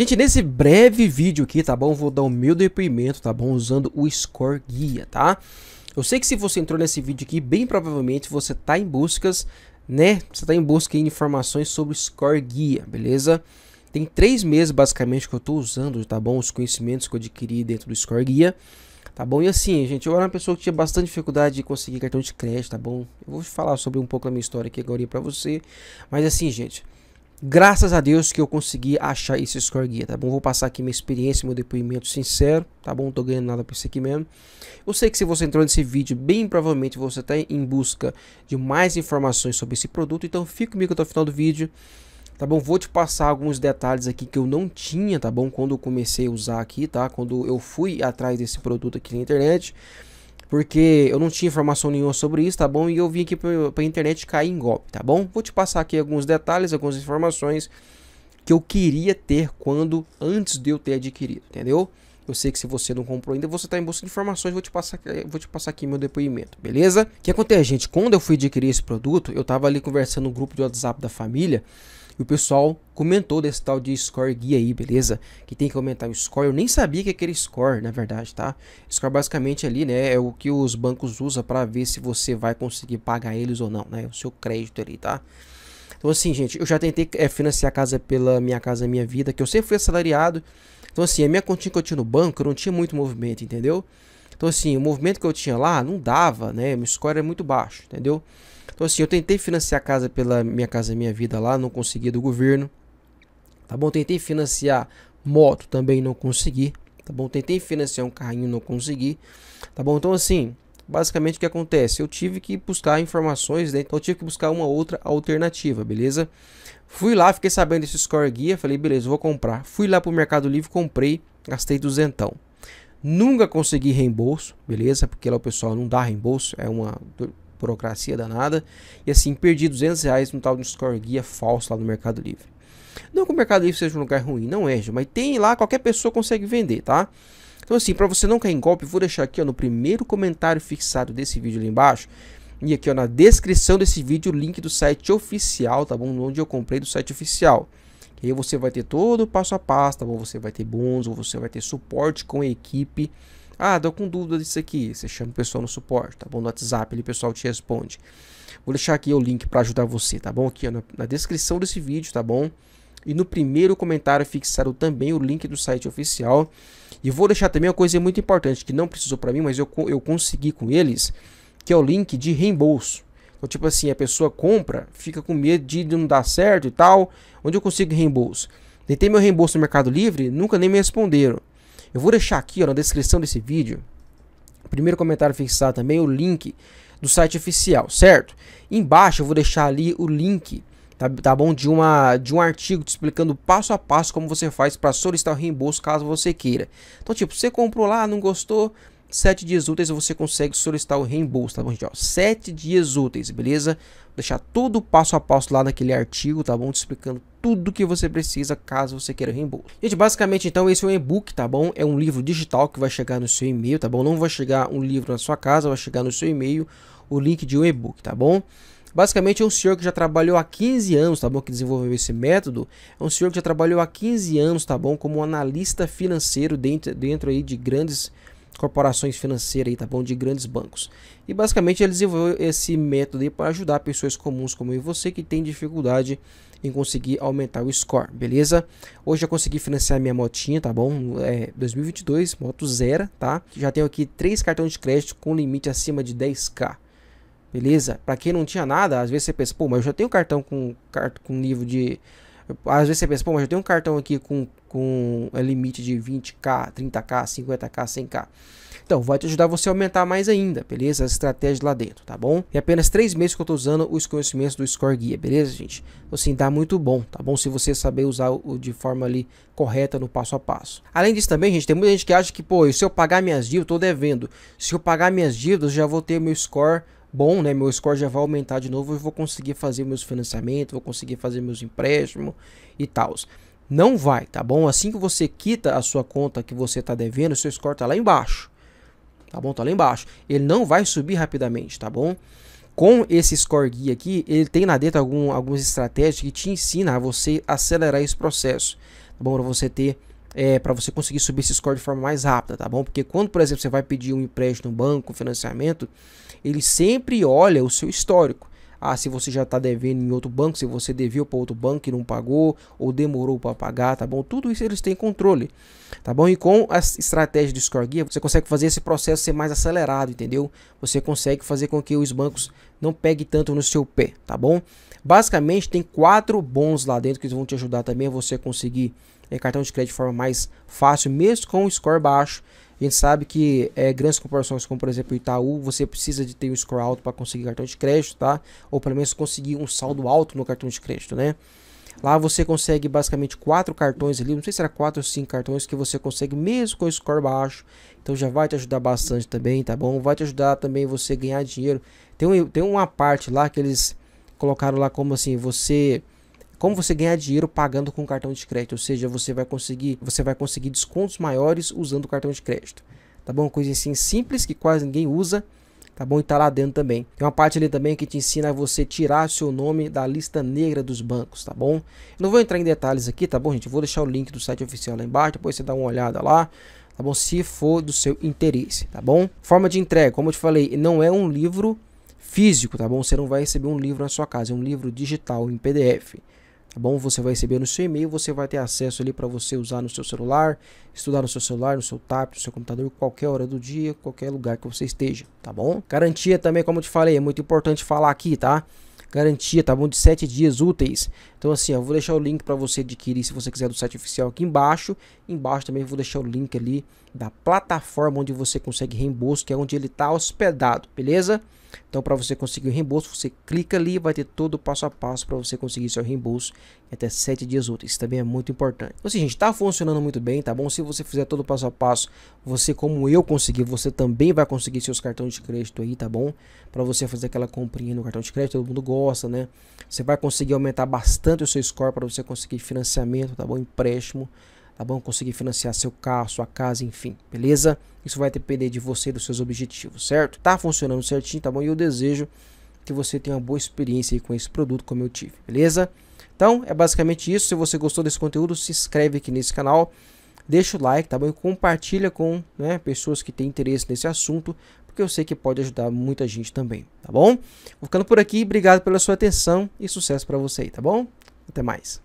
Gente, nesse breve vídeo aqui, tá bom? Vou dar o meu depoimento, tá bom? Usando o Score Guia, tá? Eu sei que se você entrou nesse vídeo aqui, bem provavelmente você tá em buscas, né? Você tá em busca de informações sobre o Score Guia, beleza? Tem três meses, basicamente, que eu tô usando, tá bom? Os conhecimentos que eu adquiri dentro do Score Guia, tá bom? E assim, gente, eu era uma pessoa que tinha bastante dificuldade de conseguir cartão de crédito, tá bom? Eu vou falar sobre um pouco da minha história aqui agora pra você. Mas assim, gente... Graças a Deus que eu consegui achar esse score guia, tá bom? Vou passar aqui minha experiência, meu depoimento sincero, tá bom? Não tô ganhando nada por isso aqui mesmo. Eu sei que se você entrou nesse vídeo, bem provavelmente você está em busca de mais informações sobre esse produto, então fica comigo até o final do vídeo tá bom? Vou te passar alguns detalhes aqui que eu não tinha, tá bom? Quando eu comecei a usar aqui, tá? Quando eu fui atrás desse produto aqui na internet porque eu não tinha informação nenhuma sobre isso, tá bom? E eu vim aqui pra, internet cair em golpe, tá bom? Vou te passar aqui alguns detalhes, algumas informações que eu queria ter quando, antes de eu ter adquirido, entendeu? Eu sei que se você não comprou ainda, você está em busca de informações, vou te passar, eh, vou te passar aqui meu depoimento, beleza? O que acontece, gente? Quando eu fui adquirir esse produto, eu estava ali conversando no grupo de WhatsApp da família e o pessoal comentou desse tal de score guia aí, beleza? Que tem que aumentar o score. Eu nem sabia que aquele score, na verdade, tá? Score basicamente ali, né, é o que os bancos usam para ver se você vai conseguir pagar eles ou não, né? O seu crédito ali, tá? Então assim, gente, eu já tentei é, financiar a casa pela minha casa, minha vida, que eu sempre fui assalariado. Então assim, a minha continha que eu tinha no banco, eu não tinha muito movimento, entendeu? Então, assim, o movimento que eu tinha lá não dava, né? Meu score é muito baixo, entendeu? Então, assim, eu tentei financiar a casa pela Minha Casa Minha Vida lá, não consegui do governo. Tá bom? Tentei financiar moto, também não consegui. Tá bom? Tentei financiar um carrinho, não consegui. Tá bom? Então, assim, basicamente o que acontece? Eu tive que buscar informações, né? então eu tive que buscar uma outra alternativa, beleza? Fui lá, fiquei sabendo desse Score Guia, falei, beleza, vou comprar. Fui lá pro Mercado Livre, comprei, gastei duzentão. Nunca consegui reembolso, beleza? Porque lá o pessoal não dá reembolso, é uma burocracia danada. E assim, perdi 200 reais no tal de score guia falso lá no Mercado Livre. Não que o Mercado Livre seja um lugar ruim, não é, mas tem lá, qualquer pessoa consegue vender, tá? Então assim, para você não cair em golpe, vou deixar aqui ó, no primeiro comentário fixado desse vídeo ali embaixo, e aqui ó, na descrição desse vídeo o link do site oficial, tá bom? Onde eu comprei do site oficial. E aí você vai ter todo o passo a passo, tá bom? Você vai ter bons, você vai ter suporte com a equipe. Ah, deu com dúvida disso aqui. Você chama o pessoal no suporte, tá bom? No WhatsApp, ele o pessoal te responde. Vou deixar aqui o link para ajudar você, tá bom? Aqui ó, na, na descrição desse vídeo, tá bom? E no primeiro comentário fixaram também o link do site oficial. E vou deixar também uma coisa muito importante que não precisou para mim, mas eu, eu consegui com eles, que é o link de reembolso. Então, tipo assim, a pessoa compra, fica com medo de não dar certo e tal. Onde eu consigo reembolso? Tentei meu reembolso no Mercado Livre, nunca nem me responderam. Eu vou deixar aqui ó, na descrição desse vídeo, primeiro comentário fixado também, o link do site oficial, certo? Embaixo eu vou deixar ali o link, tá, tá bom? De, uma, de um artigo explicando passo a passo como você faz para solicitar o reembolso caso você queira. Então, tipo, você comprou lá, não gostou, sete dias úteis você consegue solicitar o reembolso, tá bom, gente? Ó, sete dias úteis, beleza? Vou deixar todo o passo a passo lá naquele artigo, tá bom? Te explicando tudo que você precisa caso você queira o reembolso. Gente, basicamente, então, esse é um e-book, tá bom? É um livro digital que vai chegar no seu e-mail, tá bom? Não vai chegar um livro na sua casa, vai chegar no seu e-mail o link de um e-book, tá bom? Basicamente é um senhor que já trabalhou há 15 anos, tá bom? Que desenvolveu esse método. É um senhor que já trabalhou há 15 anos, tá bom? Como analista financeiro dentro, dentro aí de grandes corporações financeiras, aí, tá bom? De grandes bancos. E basicamente ele desenvolveu esse método aí para ajudar pessoas comuns como eu e você que tem dificuldade em conseguir aumentar o score, beleza? Hoje eu consegui financiar minha motinha, tá bom? É 2022, moto zero, tá? Já tenho aqui três cartões de crédito com limite acima de 10k. Beleza? Para quem não tinha nada, às vezes você pensa, pô, mas eu já tenho um cartão com, com nível de às vezes você pensa, pô, mas eu tenho um cartão aqui com com limite de 20k, 30k, 50k, 100k. Então, vai te ajudar você a aumentar mais ainda, beleza? As estratégias lá dentro, tá bom? E apenas três meses que eu tô usando os conhecimentos do Score Guia, beleza, gente? Assim, dá tá muito bom, tá bom? Se você saber usar o de forma ali correta no passo a passo. Além disso também, gente, tem muita gente que acha que, pô, se eu pagar minhas dívidas, tô devendo. Se eu pagar minhas dívidas, já vou ter meu score bom, né? Meu score já vai aumentar de novo, eu vou conseguir fazer meus financiamentos, vou conseguir fazer meus empréstimos e tal. Não vai, tá bom? Assim que você quita a sua conta que você está devendo, seu score está lá embaixo. Tá bom? Tá lá embaixo. Ele não vai subir rapidamente, tá bom? Com esse score guia aqui, ele tem lá dentro algum, algumas estratégias que te ensina a você acelerar esse processo. Tá bom? Para você ter é, para você conseguir subir esse score de forma mais rápida, tá bom? Porque quando, por exemplo, você vai pedir um empréstimo no banco, financiamento, ele sempre olha o seu histórico. Ah, se você já está devendo em outro banco, se você deviu para outro banco e não pagou ou demorou para pagar, tá bom? Tudo isso eles têm controle, tá bom? E com a estratégia do Score Guia, você consegue fazer esse processo ser mais acelerado, entendeu? Você consegue fazer com que os bancos não peguem tanto no seu pé, tá bom? Basicamente tem quatro bons lá dentro que vão te ajudar também a você conseguir é, cartão de crédito de forma mais fácil, mesmo com o score baixo. A gente sabe que é, grandes corporações como, por exemplo, o Itaú, você precisa de ter um score alto para conseguir cartão de crédito, tá? Ou pelo menos conseguir um saldo alto no cartão de crédito, né? Lá você consegue basicamente quatro cartões ali, não sei se era quatro ou cinco cartões que você consegue mesmo com o score baixo. Então já vai te ajudar bastante também, tá bom? Vai te ajudar também você ganhar dinheiro. Tem, um, tem uma parte lá que eles colocaram lá como assim, você como você ganhar dinheiro pagando com cartão de crédito, ou seja, você vai conseguir, você vai conseguir descontos maiores usando o cartão de crédito. Tá bom? Coisa assim simples que quase ninguém usa tá bom? E tá lá dentro também. Tem uma parte ali também que te ensina a você tirar seu nome da lista negra dos bancos, tá bom? Eu não vou entrar em detalhes aqui, tá bom, gente? Eu vou deixar o link do site oficial lá embaixo, depois você dá uma olhada lá, tá bom? Se for do seu interesse, tá bom? Forma de entrega, como eu te falei, não é um livro físico, tá bom? Você não vai receber um livro na sua casa, é um livro digital em PDF tá bom? Você vai receber no seu e-mail, você vai ter acesso ali para você usar no seu celular, estudar no seu celular, no seu tablet, no seu computador, qualquer hora do dia, qualquer lugar que você esteja, tá bom? Garantia também, como eu te falei, é muito importante falar aqui, tá? Garantia, tá bom? De 7 dias úteis. Então, assim, eu vou deixar o link para você adquirir se você quiser do site oficial aqui embaixo. Embaixo também vou deixar o link ali da plataforma onde você consegue reembolso, que é onde ele está hospedado, beleza? Então, para você conseguir o reembolso, você clica ali, vai ter todo o passo a passo para você conseguir seu reembolso em até 7 dias úteis. Isso também é muito importante. Então, assim, gente, está funcionando muito bem, tá bom? Se você fizer todo o passo a passo, você, como eu consegui, você também vai conseguir seus cartões de crédito aí, tá bom? Para você fazer aquela comprinha no cartão de crédito, todo mundo gosta, né? Você vai conseguir aumentar bastante o seu score para você conseguir financiamento, tá bom? Empréstimo tá bom? Conseguir financiar seu carro, sua casa, enfim, beleza? Isso vai depender de você, dos seus objetivos, certo? Tá funcionando certinho, tá bom? E eu desejo que você tenha uma boa experiência com esse produto como eu tive, beleza? Então, é basicamente isso. Se você gostou desse conteúdo, se inscreve aqui nesse canal, deixa o like, tá bom? E compartilha com né, pessoas que têm interesse nesse assunto, porque eu sei que pode ajudar muita gente também, tá bom? Vou ficando por aqui, obrigado pela sua atenção e sucesso para você, tá bom? Até mais.